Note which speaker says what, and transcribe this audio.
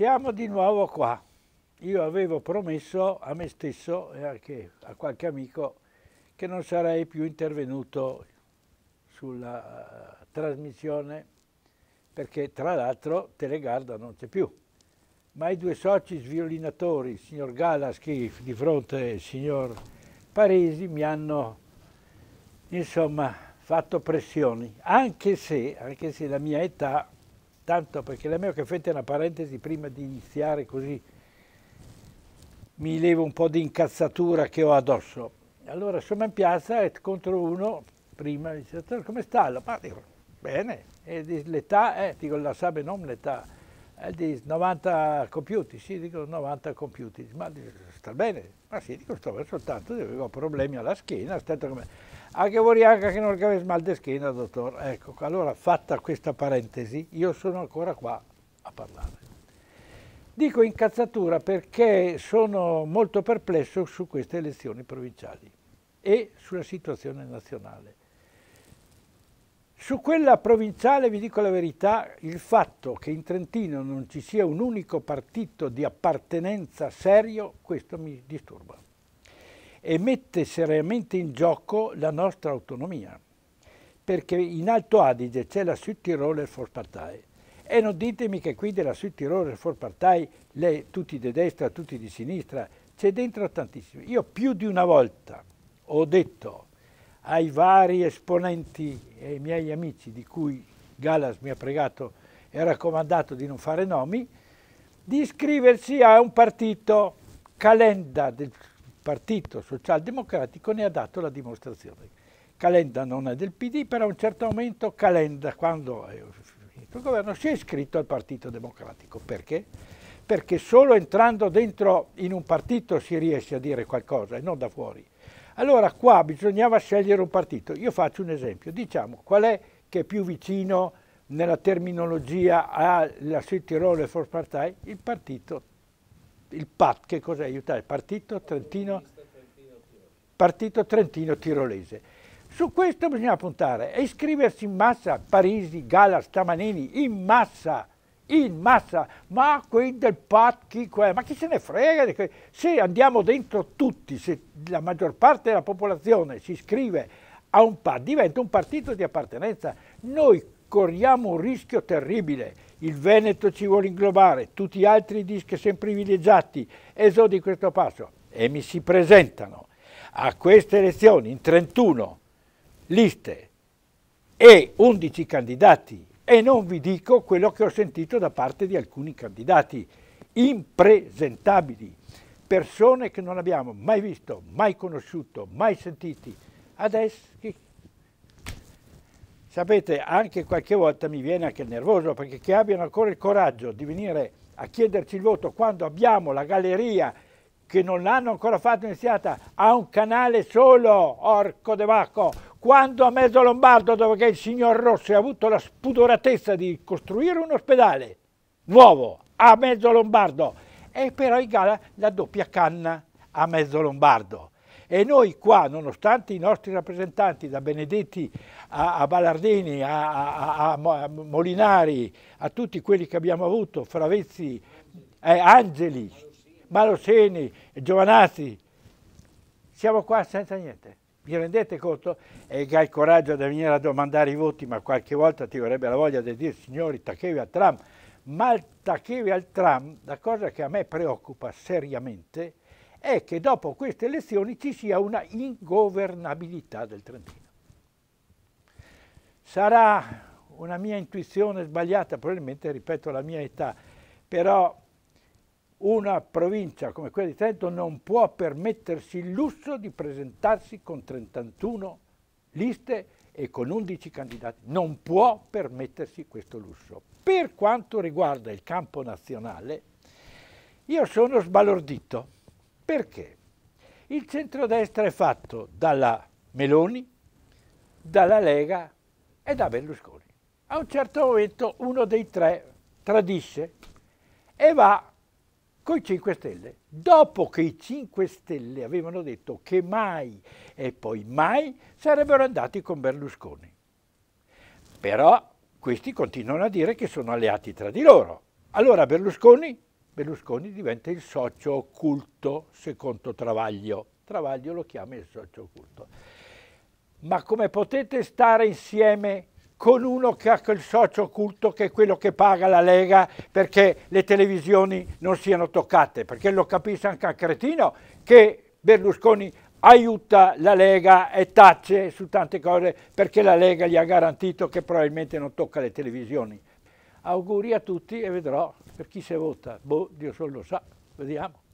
Speaker 1: Siamo di nuovo qua. Io avevo promesso a me stesso e anche a qualche amico che non sarei più intervenuto sulla uh, trasmissione perché tra l'altro Telegarda non c'è più. Ma i due soci sviolinatori, il signor Galaschi di fronte al signor Paresi, mi hanno insomma fatto pressioni, anche se, anche se la mia età tanto perché la mia che fate una parentesi prima di iniziare così mi levo un po' di incazzatura che ho addosso. Allora sono in piazza e contro uno, prima, mi dice, come sta? Ma dico, bene, e l'età, è, eh, dico, la sabe non l'età e dice 90 compiuti, sì, dico 90 compiuti, ma sta bene, ma sì, dico sto bene soltanto, dico, ho problemi alla schiena, aspetta come... Anche vorrei anche che non avessi mal di schiena, dottor. Ecco, allora fatta questa parentesi, io sono ancora qua a parlare. Dico incazzatura perché sono molto perplesso su queste elezioni provinciali e sulla situazione nazionale. Su quella provinciale vi dico la verità, il fatto che in Trentino non ci sia un unico partito di appartenenza serio, questo mi disturba e mette seriamente in gioco la nostra autonomia, perché in Alto Adige c'è la Südtiroler Volkspartei e non ditemi che qui della Südtiroler Volkspartei lei, tutti di destra, tutti di sinistra, c'è dentro tantissimo. Io più di una volta ho detto ai vari esponenti e ai miei amici di cui Galas mi ha pregato e raccomandato di non fare nomi, di iscriversi a un partito, Calenda del Partito Socialdemocratico ne ha dato la dimostrazione. Calenda non è del PD, però a un certo momento Calenda, quando è finito il governo, si è iscritto al Partito Democratico. Perché? Perché solo entrando dentro in un partito si riesce a dire qualcosa e non da fuori. Allora qua bisognava scegliere un partito. Io faccio un esempio, diciamo qual è che è più vicino nella terminologia alla Südtiroler Volkspartei? Il partito, il PAT, che cos'è? Aiutare, partito trentino, partito trentino tirolese. Su questo bisogna puntare e iscriversi in massa, Parisi, Gala, Stamanini, in massa, in massa, ma qui del PAT, chi, qua, ma chi se ne frega? Di Se andiamo dentro tutti, se la maggior parte della popolazione si iscrive a un PAT, diventa un partito di appartenenza. Noi corriamo un rischio terribile. Il Veneto ci vuole inglobare, tutti gli altri dischi sempre privilegiati, esodo questo passo. E mi si presentano a queste elezioni in 31 liste e 11 candidati e non vi dico quello che ho sentito da parte di alcuni candidati, impresentabili, persone che non abbiamo mai visto, mai conosciuto, mai sentiti. Adesso, sapete, anche qualche volta mi viene anche nervoso, perché che abbiano ancora il coraggio di venire a chiederci il voto quando abbiamo la galleria che non l'hanno ancora fatto iniziata, ha un canale solo, orco de vacco, quando a Mezzo Lombardo, dopo che il signor Rossi ha avuto la spudoratezza di costruire un ospedale nuovo a Mezzo Lombardo, e però in gara la doppia canna a Mezzo Lombardo. E noi qua, nonostante i nostri rappresentanti, da Benedetti a, a Ballardini, a, a, a, Molinari, a tutti quelli che abbiamo avuto, Fravezzi, eh, Angeli, Maloseni, Giovanazzi, siamo qua senza niente. Vi rendete conto? E che hai il coraggio di venire a domandare i voti, ma qualche volta ti vorrebbe la voglia di dire signori tachevi al tram. Ma il tachevi al tram, la cosa che a me preoccupa seriamente è che dopo queste elezioni ci sia una ingovernabilità del Trentino. Sarà una mia intuizione sbagliata, probabilmente ripeto la mia età, però una provincia come quella di Trento non può permettersi il lusso di presentarsi con 31 liste e con 11 candidati. Non può permettersi questo lusso. Per quanto riguarda il campo nazionale, io sono sbalordito. Perché? Il centrodestra è fatto dalla Meloni, dalla Lega e da Berlusconi. A un certo momento uno dei tre tradisce e va con i 5 Stelle, dopo che i 5 Stelle avevano detto che mai e poi mai sarebbero andati con Berlusconi. Però questi continuano a dire che sono alleati tra di loro. Allora Berlusconi, Berlusconi diventa il socio occulto, secondo Travaglio. Travaglio lo chiama il socio occulto. Ma come potete stare insieme con uno che ha quel socio occulto che è quello che paga la Lega perché le televisioni non siano toccate, perché lo capisce anche a cretino che Berlusconi aiuta la Lega e tace su tante cose perché la Lega gli ha garantito che probabilmente non tocca le televisioni. Auguri a tutti e vedrò per chi si vota. Boh, Dio solo lo sa. Vediamo.